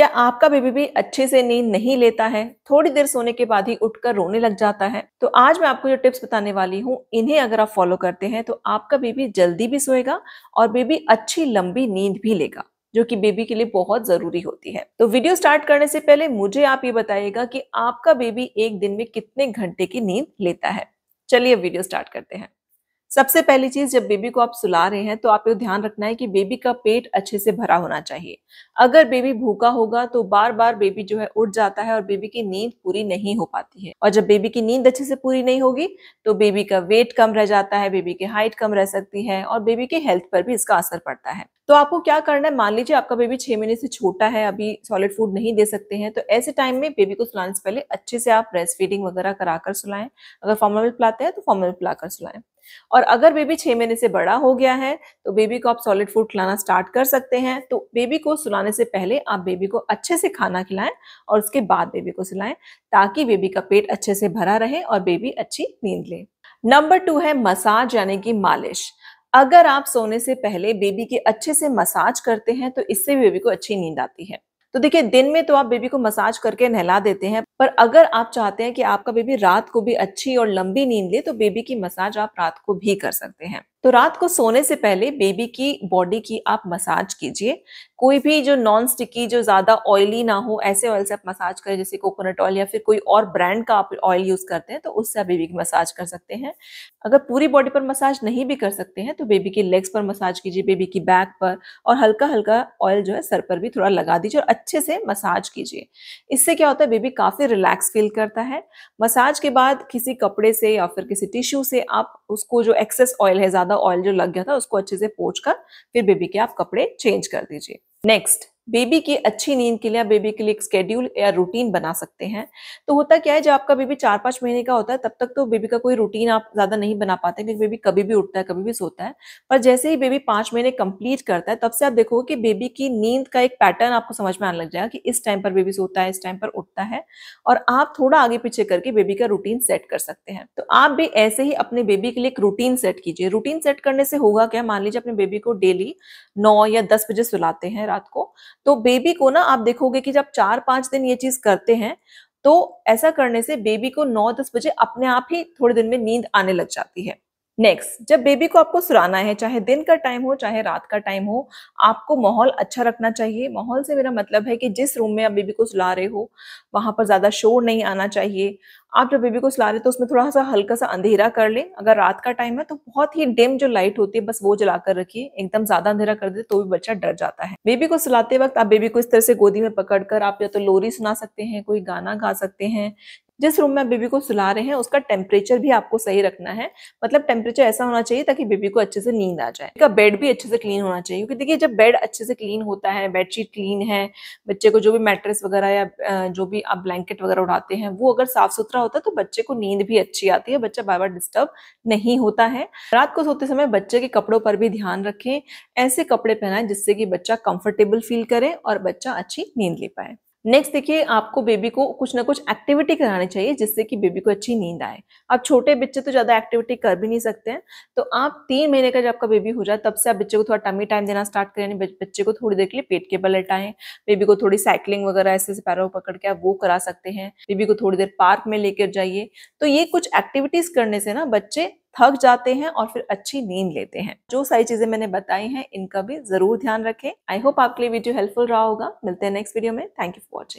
क्या आपका बेबी भी अच्छे से नींद नहीं लेता है थोड़ी देर सोने के बाद ही उठकर रोने लग जाता है तो आज मैं आपको जो टिप्स बताने वाली हूँ इन्हें अगर आप फॉलो करते हैं तो आपका बेबी जल्दी भी सोएगा और बेबी अच्छी लंबी नींद भी लेगा जो कि बेबी के लिए बहुत जरूरी होती है तो वीडियो स्टार्ट करने से पहले मुझे आप ये बताइएगा कि आपका बेबी एक दिन में कितने घंटे की नींद लेता है चलिए वीडियो स्टार्ट करते हैं सबसे पहली चीज जब बेबी को आप सुला रहे हैं तो आपको ध्यान रखना है कि बेबी का पेट अच्छे से भरा होना चाहिए अगर बेबी भूखा होगा तो बार बार बेबी जो है उठ जाता है और बेबी की नींद पूरी नहीं हो पाती है और जब बेबी की नींद अच्छे से पूरी नहीं होगी तो बेबी का वेट कम रह जाता है बेबी की हाइट कम रह सकती है और बेबी के हेल्थ पर भी इसका असर पड़ता है तो आपको क्या करना है मान लीजिए आपका बेबी छह महीने से छोटा है अभी सॉलिड फूड नहीं दे सकते हैं तो ऐसे टाइम में बेबी को सुलाने से पहले अच्छे से आप ब्रेस्ट फीडिंग वगैरह कराकर सुलाएं अगर फॉर्मल मिल्क पिलाते हैं तो फॉर्मल मिल्क पिलाकर सुलाएं और अगर बेबी छः महीने से बड़ा हो गया है तो बेबी को आप सॉलिड फूड खिलाना स्टार्ट कर सकते हैं तो बेबी को सुलाने से पहले आप बेबी को अच्छे से खाना खिलाएं और उसके बाद बेबी को सुलाएं ताकि बेबी का पेट अच्छे से भरा रहे और बेबी अच्छी नींद ले नंबर टू है मसाज यानी कि मालिश अगर आप सोने से पहले बेबी के अच्छे से मसाज करते हैं तो इससे बेबी को अच्छी नींद आती है तो देखिए दिन में तो आप बेबी को मसाज करके नहला देते हैं पर अगर आप चाहते हैं कि आपका बेबी रात को भी अच्छी और लंबी नींद ले तो बेबी की मसाज आप रात को भी कर सकते हैं तो रात को सोने से पहले बेबी की बॉडी की आप मसाज कीजिए कोई भी जो नॉन स्टिकी जो ज़्यादा ऑयली ना हो ऐसे ऑयल से आप मसाज करें जैसे कोकोनट ऑयल या फिर कोई और ब्रांड का आप ऑयल यूज़ करते हैं तो उससे आप बेबी की मसाज कर सकते हैं अगर पूरी बॉडी पर मसाज नहीं भी कर सकते हैं तो बेबी की लेग्स पर मसाज कीजिए बेबी की बैक पर और हल्का हल्का ऑयल जो है सर पर भी थोड़ा लगा दीजिए और अच्छे से मसाज कीजिए इससे क्या होता है बेबी काफ़ी रिलैक्स फील करता है मसाज के बाद किसी कपड़े से या फिर किसी टिश्यू से आप उसको जो एक्सेस ऑयल है ज़्यादा ऑयल जो लग गया था उसको अच्छे से पोच कर फिर बेबी के आप कपड़े चेंज कर दीजिए Next, बेबी की अच्छी नींद के लिए बेबी के लिए एक स्केड्यूल या रूटीन बना सकते हैं तो होता क्या है जब आपका बेबी चार पांच महीने का होता है तब तक तो बेबी का कोई रूटीन आप ज़्यादा नहीं बना पाते क्योंकि बेबी कभी भी उठता है कभी भी सोता है पर जैसे ही बेबी पांच महीने कंप्लीट करता है तब से आप देखोगे कि बेबी की नींद का एक पैटर्न आपको समझ में आने लग जाएगा कि इस टाइम पर बेबी सोता है इस टाइम पर उठता है और आप थोड़ा आगे पीछे करके बेबी का रूटीन सेट कर सकते हैं तो आप भी ऐसे ही अपने बेबी के लिए एक रूटीन सेट कीजिए रूटीन सेट करने से होगा क्या मान लीजिए अपने बेबी को डेली नौ या दस बजे सुलाते हैं रात को तो बेबी को ना आप देखोगे कि जब चार पांच दिन ये चीज करते हैं तो ऐसा करने से बेबी को नौ दस बजे अपने आप ही थोड़े दिन में नींद आने लग जाती है नेक्स्ट जब बेबी को आपको सुराना है चाहे दिन का टाइम हो चाहे रात का टाइम हो आपको माहौल अच्छा रखना चाहिए माहौल से मेरा मतलब है कि जिस रूम में आप बेबी को सुला रहे हो वहां पर ज़्यादा शोर नहीं आना चाहिए आप जब बेबी को सुला रहे तो उसमें थोड़ा सा हल्का सा अंधेरा कर लें अगर रात का टाइम है तो बहुत ही डिम जो लाइट होती है बस वो जला कर रखिए एकदम ज़्यादा अंधेरा कर दे तो भी बच्चा डर जाता है बेबी को सुलाते वक्त आप बेबी को इस तरह से गोदी में पकड़कर आप या तो लोरी सुना सकते हैं कोई गाना गा सकते हैं जिस रूम में बेबी को सुला रहे हैं उसका टेम्परेचर भी आपको सही रखना है मतलब टेम्परेचर ऐसा होना चाहिए ताकि बेबी को अच्छे से नींद आ जाए का बेड भी अच्छे से क्लीन होना चाहिए क्योंकि देखिए जब बेड अच्छे से क्लीन होता है बेडशीट क्लीन है बच्चे को जो भी मैट्रेस वगैरह या जो भी आप ब्लैंकेट वगैरह उड़ाते हैं वो अगर साफ सुथरा होता है तो बच्चे को नींद भी अच्छी आती है बच्चा बार बार डिस्टर्ब नहीं होता है रात को सोते समय बच्चे के कपड़ों पर भी ध्यान रखें ऐसे कपड़े पहनाएं जिससे कि बच्चा कंफर्टेबल फील करे और बच्चा अच्छी नींद ले पाए नेक्स्ट देखिए आपको बेबी को कुछ ना कुछ एक्टिविटी करानी चाहिए जिससे कि बेबी को अच्छी नींद आए आप छोटे बच्चे तो ज़्यादा एक्टिविटी कर भी नहीं सकते हैं तो आप तीन महीने का जब आपका बेबी हो जाए तब से आप बच्चे को थोड़ा टमी टाइम देना स्टार्ट करें बच्चे को थोड़ी देर के लिए पेट के बल लटाएं बेबी को थोड़ी साइकिलिंग वगैरह ऐसे से पैरों पकड़ के आप वो करा सकते हैं बेबी को थोड़ी देर पार्क में लेकर जाइए तो ये कुछ एक्टिविटीज़ करने से ना बच्चे थक जाते हैं और फिर अच्छी नींद लेते हैं जो सारी चीजें मैंने बताई हैं इनका भी जरूर ध्यान रखें आई होप आपके लिए वीडियो हेल्पफुल रहा होगा मिलते हैं नेक्स्ट वीडियो में थैंक यू फॉर वॉचिंग